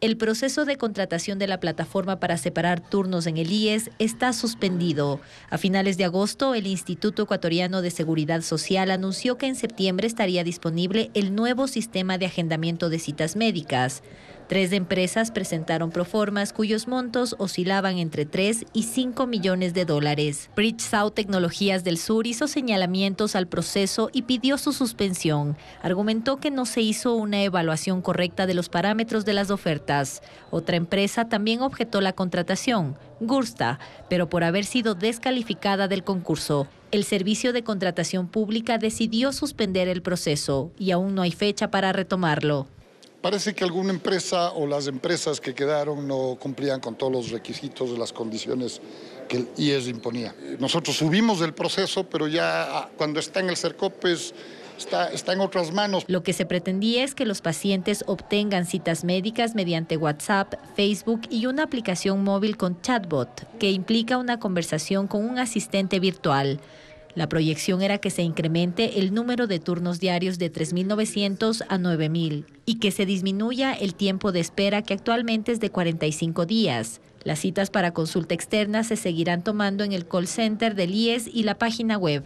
el proceso de contratación de la plataforma para separar turnos en el IES está suspendido. A finales de agosto, el Instituto Ecuatoriano de Seguridad Social anunció que en septiembre estaría disponible el nuevo sistema de agendamiento de citas médicas. Tres empresas presentaron proformas cuyos montos oscilaban entre 3 y 5 millones de dólares. Bridge South Tecnologías del Sur hizo señalamientos al proceso y pidió su suspensión. Argumentó que no se hizo una evaluación correcta de los parámetros de las ofertas. Otra empresa también objetó la contratación, Gursta, pero por haber sido descalificada del concurso. El Servicio de Contratación Pública decidió suspender el proceso y aún no hay fecha para retomarlo. Parece que alguna empresa o las empresas que quedaron no cumplían con todos los requisitos de las condiciones que el IES imponía. Nosotros subimos del proceso, pero ya cuando está en el CERCOPES Está, está, en otras manos. Lo que se pretendía es que los pacientes obtengan citas médicas mediante WhatsApp, Facebook y una aplicación móvil con chatbot, que implica una conversación con un asistente virtual. La proyección era que se incremente el número de turnos diarios de 3.900 a 9.000 y que se disminuya el tiempo de espera que actualmente es de 45 días. Las citas para consulta externa se seguirán tomando en el call center del IES y la página web.